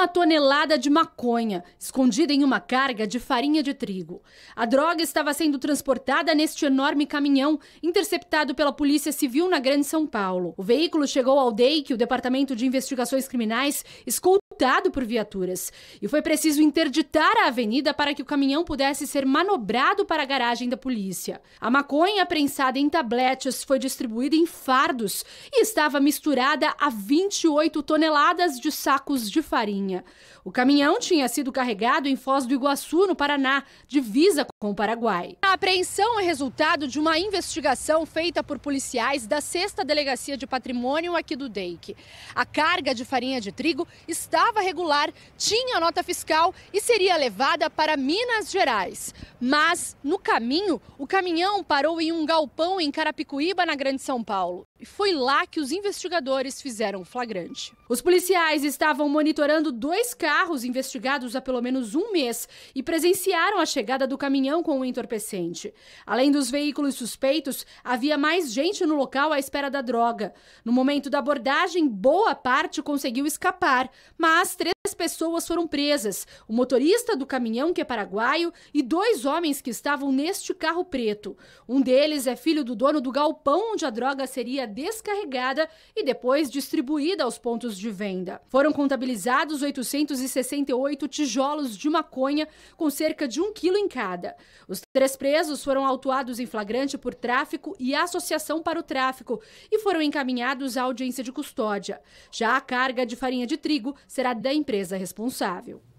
uma tonelada de maconha, escondida em uma carga de farinha de trigo. A droga estava sendo transportada neste enorme caminhão, interceptado pela Polícia Civil na Grande São Paulo. O veículo chegou ao DEI, que é o Departamento de Investigações Criminais escolta por viaturas e foi preciso interditar a avenida para que o caminhão pudesse ser manobrado para a garagem da polícia. A maconha prensada em tabletes foi distribuída em fardos e estava misturada a 28 toneladas de sacos de farinha. O caminhão tinha sido carregado em Foz do Iguaçu, no Paraná, divisa com o Paraguai. A apreensão é resultado de uma investigação feita por policiais da 6 Delegacia de Patrimônio aqui do DEIC. A carga de farinha de trigo estava estava regular, tinha nota fiscal e seria levada para Minas Gerais. Mas, no caminho, o caminhão parou em um galpão em Carapicuíba, na Grande São Paulo. E foi lá que os investigadores fizeram o flagrante. Os policiais estavam monitorando dois carros investigados há pelo menos um mês e presenciaram a chegada do caminhão com o entorpecente. Além dos veículos suspeitos, havia mais gente no local à espera da droga. No momento da abordagem, boa parte conseguiu escapar, mas mas três pessoas foram presas: o motorista do caminhão, que é paraguaio, e dois homens que estavam neste carro preto. Um deles é filho do dono do galpão onde a droga seria descarregada e depois distribuída aos pontos de venda. Foram contabilizados 868 tijolos de maconha, com cerca de um quilo em cada. Os três presos foram autuados em flagrante por tráfico e associação para o tráfico e foram encaminhados à audiência de custódia. Já a carga de farinha de trigo será da empresa responsável.